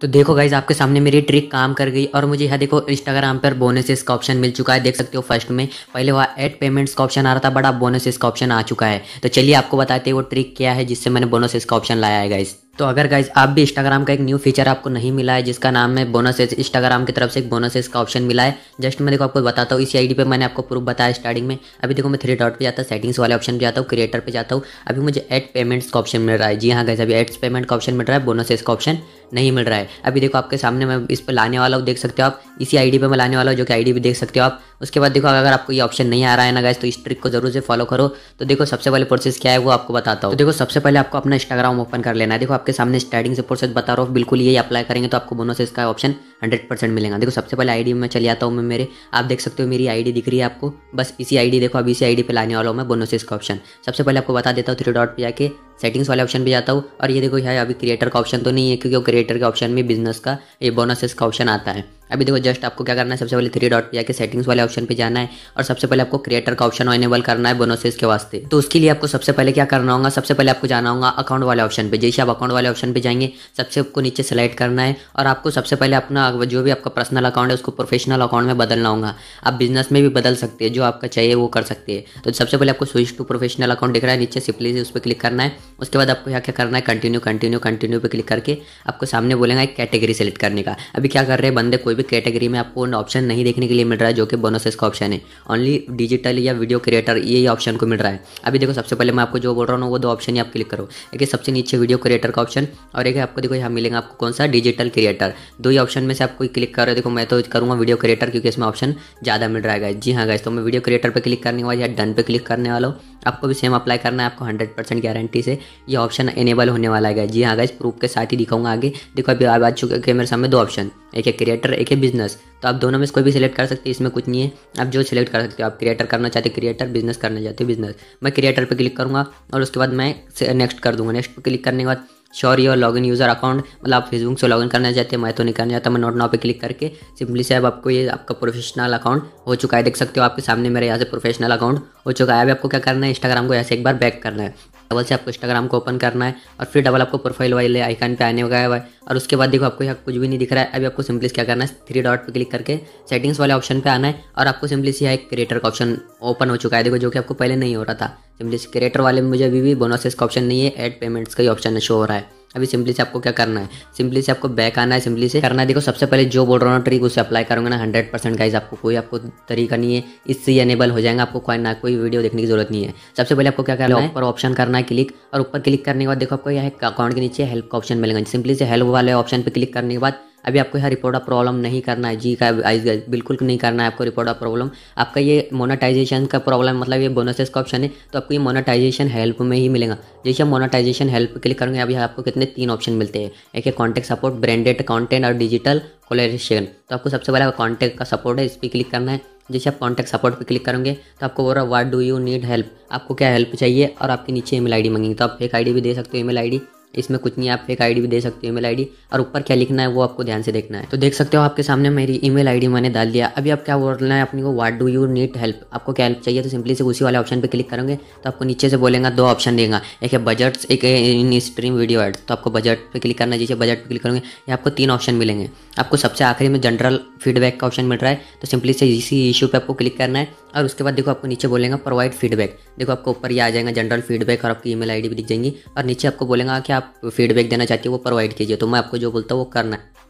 तो देखो गाइज आपके सामने मेरी ट्रिक काम कर गई और मुझे यहाँ देखो इंस्टाग्राम पर बोनसेस का ऑप्शन मिल चुका है देख सकते हो फर्स्ट में पहले वहाँ एड पेमेंट्स का ऑप्शन आ रहा था बड़ा बोनसेस का ऑप्शन आ चुका है तो चलिए आपको बताते हैं वो ट्रिक क्या है जिससे मैंने बोनसेस का ऑप्शन लाया है गाइज़ तो अगर गाइज आप भी इंस्टाग्राम का एक न्यू फीचर आपको नहीं मिला है जिसका नाम है बोनसेस इंस्टाग्राम की तरफ से एक बोनसेस का ऑप्शन मिला है जस्ट मैं देखो आपको बताता हूँ इसी आईडी पे मैंने आपको प्रूफ बताया स्टार्टिंग में अभी देखो मैं थ्री डॉट पे जाता हूँ सेटिंग्स वाले ऑप्शन पे जाता हूँ क्रिएटर पे जाता हूँ अभी मुझे एड पेमेंट्स का ऑप्शन मिल रहा है जी हाँ गाइज अभी एड्स पेमेंट का ऑप्शन मिल रहा है बोनसेस का ऑप्शन नहीं मिल रहा है अभी देखो आपके सामने मैं इस पर लाने वाला हूँ देख सकते हो आप इसी आई डी मैं लाने वाला हूँ जो कि डी भी देख सकते हो आप उसके बाद देखो अगर आपको ये ऑप्शन नहीं आ रहा है ना गाइज तो इस ट्रिक को जरूर से फॉलो करो तो देखो सबसे पहले प्रोसेस क्या है वो आपको बताता हूँ तो देखो सबसे पहले आपको अपना इंस्टाग्राम ओपन कर लेना है देखो आप आपके सामने स्टार्टिंग से प्रोसेस बता रहा हूँ बिल्कुल यही अप्लाई करेंगे तो आपको बोनस इसका ऑप्शन हंड्रेड परसेंट मिलेगा देखो सबसे पहले आईडी में चले आता हूँ मैं मेरे आप देख सकते हो मेरी आईडी दिख रही है आपको बस इसी आईडी देखो अभी इसी आईडी पे लाने वाला हूँ मैं बोनोसिस का ऑप्शन सबसे पहले आपको बता देता हूँ थ्री डॉट पे जाके सेटिंग्स वाले ऑप्शन पे जाता हूँ और ये देखो यहाँ अभी क्रिएटर का ऑप्शन तो नहीं है क्योंकि वो क्रिएटर के ऑप्शन में बिजनेस का ये बोनसेस का ऑप्शन आता है अभी देखो जस्ट आपको क्या करना है सबसे पहले थ्री डॉट पे जाके सेटिंग्स वाले ऑप्शन पे जाना है और सबसे पहले आपको क्रिएटर का ऑप्शन एनेबल करना है बोनसेस के वास्ते तो उसके लिए आपको सबसे पहले क्या करना होगा सबसे पहले आपको जाना होगा अकाउंट वाले ऑप्शन पे जैसे आप अकाउंट वाले ऑप्शन पे जाएंगे सबसे आपको नीचे सेलेक्ट करना है और आपको सबसे पहले अपना अपना जो भी आपका पर्सनल अकाउंट है उसको प्रोफेशनल अकाउंट में बदलना होगा आप बिजनेस में भी बदल सकते हैं जो आपका चाहिए वो कर सकते हैं तो सबसे पहले आपको स्विच टू प्रोफेशनल अकाउंट दिख रहा है नीचे सिंपली से उस पर क्लिक करना है उसके बाद आपको क्या क्या करना है कंटिन्यू कंटिन्यू कंटिन्यू पर क्लिक करके आपको सामने बोलेगा एक कैटेगरी सेलेक्ट करने का अभी क्या कर रहे हैं बंदे कोई भी कैटेगरी में आपको ऑप्शन नहीं देखने के लिए मिल रहा है जो कि बोनसेस का ऑप्शन है ओनली डिजिटल या वीडियो क्रिएटर ये ऑप्शन को मिल रहा है अभी देखो सबसे पहले मैं आपको जो बोल रहा हूँ वो दो ऑप्शन ही आप क्लिक करो एक सबसे नीचे वीडियो क्रिएटर का ऑप्शन और एक आपको देखो यहाँ मिलेगा आपको कौन सा डिजिटल क्रिएटर दो ही ऑप्शन में से आप कोई क्लिक कर रहे हो देखो मैं तो करूँगा वीडियो क्रिएटर क्योंकि इसमें ऑप्शन ज़्यादा मिल रहा है जी हाँ गाइस तो मैं वीडियो क्रिएटर पर क्लिक करने वाला या डन पे क्लिक करने वाला हूँ आपको भी सेम अप्लाई करना है आपको हंड्रेड परसेंट गारंटी से ये ऑप्शन एनेबल होने वाला है जी हाँ गाइस प्रूफ के साथ ही दिखाऊंगा आगे देखो अभी आ चुके मेरे सामने दो ऑप्शन एक है क्रिएटर एक है बिजनेस तो आप दोनों में से कोई भी सिलेक्ट कर सकते हैं इसमें कुछ नहीं है आप जो सिलेक्ट कर सकते हो आप क्रिएटर करना चाहते हो क्रिएटर बिजनेस करना चाहते हो बिजनेस मैं क्रिएटर पर क्लिक करूंगा और उसके बाद मैं नेक्स्ट कर दूंगा नेक्स्ट पर क्लिक करने के बाद sure your login user account मतलब आप फेसबुक से लॉगिन करना चाहते हैं मैं तो नहीं करना चाहता मैं नोट नाउ पे क्लिक करके सिंपली से अब आपको ये आपका प्रोफेशनल अकाउंट हो चुका है देख सकते हो आपके सामने मेरे यहाँ से प्रोफेशनल अकाउंट हो चुका है अभी आपको क्या करना है इंस्टाग्राम को ऐसे एक बार बैक करना है डबल से आपको इंस्टाग्राम को ओपन करना है और फिर डबल आपको प्रोफाइल वाले आइकन पे आने वाला है और उसके बाद देखो आपको यहाँ कुछ भी नहीं दिख रहा है अभी आपको सिंपली क्या करना है थ्री डॉट पे क्लिक करके सेटिंग्स वाले ऑप्शन पे आना है और आपको सिंपली यहाँ एक क्रिएटर का ऑप्शन ओपन हो चुका है देखो जो कि आपको पहले नहीं हो रहा था सिंपली क्रिएटर वाले में मुझे अभी भी बोनसेस का ऑप्शन नहीं है एड पेमेंट्स का ही ऑप्शन शो हो रहा है अभी सिंपली से आपको क्या करना है सिंपली से आपको बैक आना है सिंपली से करना है देखो सबसे पहले जो बोल रहा हूँ ट्रिक उसे अप्लाई करूंगा ना हंड्रेड परसेंट गाइज आपको कोई आपको तरीका नहीं है इससे एनेबल हो जाएगा आपको कोई ना कोई वीडियो देखने की जरूरत नहीं है सबसे पहले आपको क्या करना है ऊपर ऑप्शन करना है क्लिक और ऊपर क्लिक करने के बाद देखो आपको यहाँ अकाउंट के नीचे हेल्प का ऑप्शन मिलेगा सिंपली से हेल्प वाले ऑप्शन पर क्लिक करने के बाद अभी आपको यहाँ रिपोर्ट ऑफ प्रॉब्लम नहीं करना है जी का आइज बिल्कुल नहीं करना है आपको रिपोर्ट ऑफ प्रॉब्लम आपका ये मोनेटाइजेशन का प्रॉब्लम मतलब ये बोनसेस का ऑप्शन है तो आपको ये मोनेटाइजेशन हेल्प में ही मिलेगा जैसे आप मोनेटाइजेशन हेल्प क्लिक करेंगे अभी आपको कितने तीन ऑप्शन मिलते हैं एक है कॉन्टेक्ट सपोर्ट ब्रांडेड कॉन्टेंट और डिजिटल कोलेशन तो आपको सबसे पहले कॉन्टेक्ट का सपोर्ट है इस पर क्लिक करना है जैसे आप कॉन्टैक्ट सपोर्ट पर क्लिक करेंगे तो आपको बोल रहा है what do you need help आपको क्या हेल्प चाहिए और आपके नीचे ईमेल आईडी मांगेंगे तो आप आई आईडी भी दे सकते हो ईमेल आईडी इसमें कुछ नहीं आप फेक आईडी भी दे सकते हो ईमेल आईडी और ऊपर क्या लिखना है वो आपको ध्यान से देखना है तो देख सकते हो आपके सामने मेरी ईमेल आईडी मैंने डाल दिया अभी आप क्या बोलना है अपनी को what do you need help आपको क्या हेल्प चाहिए तो सिंपली से उसी वाले ऑप्शन पर क्लिक करेंगे तो आपको नीचे से बोलेगा दो ऑप्शन देगा एक है बजट एक है इन स्ट्रीम वीडियो एड तो आपको बजट पर क्लिक करना चाहिए बजट पर क्लिक करेंगे या आपको तीन ऑप्शन मिलेंगे आपको सबसे आखिरी में जनरल फीडबैक का ऑप्शन मिल रहा है तो सिंपली से इसी इशू पर आपको क्लिक करना है और उसके बाद देखो आपको नीचे बोलेगा प्रोवाइड फीडबैक देखो आपको ऊपर ये आ जाएगा जनरल फीडबैक और आपकी ईमेल आईडी भी दिख जाएंगी और नीचे आपको बोलेगा कि आप फीडबैक देना चाहते हो वो प्रोवाइड कीजिए तो मैं आपको जो बोलता हूँ वो करना है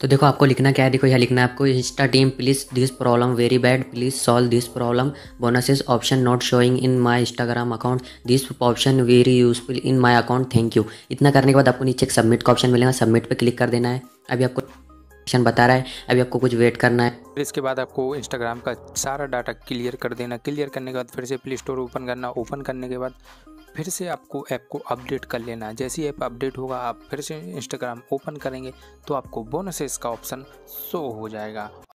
तो देखो आपको लिखना क्या है देखो यहाँ लिखना है आपको Insta team please this problem very bad please solve this problem bonuses option not showing in my Instagram account this option very useful in my account thank you इतना करने के बाद आपको नीचे एक सबमिट का ऑप्शन मिलेगा सबमिट पर क्लिक कर देना है अभी आपको ऑप्शन बता रहा है अभी आपको कुछ वेट करना है फिर इसके बाद आपको इंस्टाग्राम का सारा डाटा क्लियर कर देना क्लियर करने के बाद फिर से प्ले स्टोर ओपन करना ओपन करने के बाद फिर से आपको ऐप को अपडेट कर लेना है जैसे ऐप अपडेट होगा आप फिर से इंस्टाग्राम ओपन करेंगे तो आपको बोनसेस का ऑप्शन शो हो जाएगा